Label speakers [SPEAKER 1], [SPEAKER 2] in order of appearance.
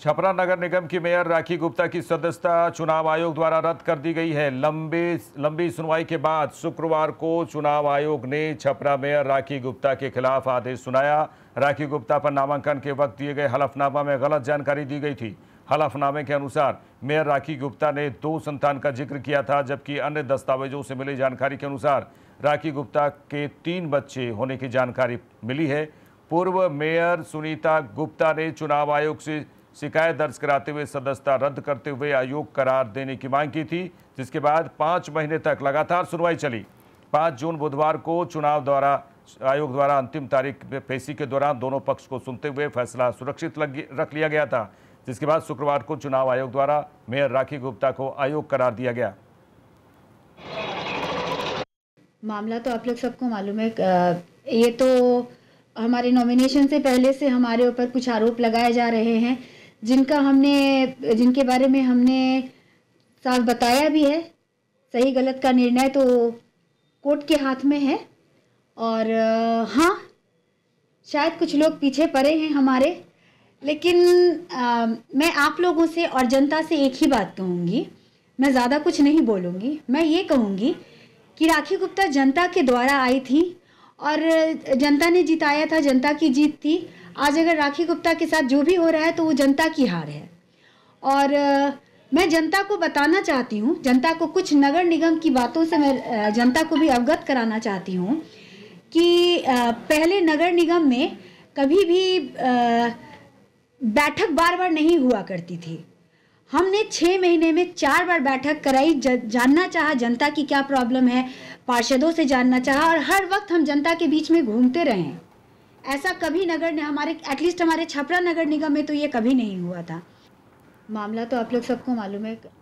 [SPEAKER 1] छपरा नगर निगम की मेयर राखी गुप्ता की सदस्यता चुनाव आयोग द्वारा रद्द कर दी गई है लंबे लंबी सुनवाई के बाद शुक्रवार को चुनाव आयोग ने छपरा मेयर राखी गुप्ता के खिलाफ आदेश सुनाया राखी गुप्ता पर नामांकन के वक्त दिए गए हलफनामा में गलत जानकारी दी गई थी हलफनामे के अनुसार मेयर राखी गुप्ता ने दो संतान का जिक्र किया था जबकि अन्य दस्तावेजों से मिली जानकारी के अनुसार राखी गुप्ता के तीन बच्चे होने की जानकारी मिली है पूर्व मेयर सुनीता गुप्ता ने चुनाव आयोग से शिकायत दर्ज कराते हुए सदस्यता रद्द करते हुए आयोग करार देने की मांग की थी जिसके बाद पाँच महीने तक लगातार सुनवाई चली पाँच जून बुधवार को चुनाव द्वारा आयोग द्वारा अंतिम तारीख पेशी के दौरान दोनों पक्ष को सुनते हुए फैसला सुरक्षित रख लिया गया था जिसके बाद शुक्रवार को चुनाव आयोग द्वारा मेयर राखी गुप्ता को आयोग करार दिया गया
[SPEAKER 2] मामला तो आप लोग सबको मालूम है ये तो हमारे नॉमिनेशन से पहले से हमारे ऊपर कुछ आरोप लगाए जा रहे हैं जिनका हमने जिनके बारे में हमने साफ बताया भी है सही गलत का निर्णय तो कोर्ट के हाथ में है और हाँ शायद कुछ लोग पीछे पड़े हैं हमारे लेकिन आ, मैं आप लोगों से और जनता से एक ही बात कहूँगी मैं ज़्यादा कुछ नहीं बोलूँगी मैं ये कहूँगी कि राखी गुप्ता जनता के द्वारा आई थी और जनता ने जिताया था जनता की जीत थी आज अगर राखी गुप्ता के साथ जो भी हो रहा है तो वो जनता की हार है और मैं जनता को बताना चाहती हूँ जनता को कुछ नगर निगम की बातों से मैं जनता को भी अवगत कराना चाहती हूँ कि पहले नगर निगम में कभी भी बैठक बार बार नहीं हुआ करती थी हमने छः महीने में चार बार बैठक कराई जानना चाहा जनता की क्या प्रॉब्लम है पार्षदों से जानना चाहा और हर वक्त हम जनता के बीच में घूमते रहें ऐसा कभी नगर ने हमारे एटलीस्ट हमारे छपरा नगर निगम में तो ये कभी नहीं हुआ था मामला तो आप लोग सबको मालूम है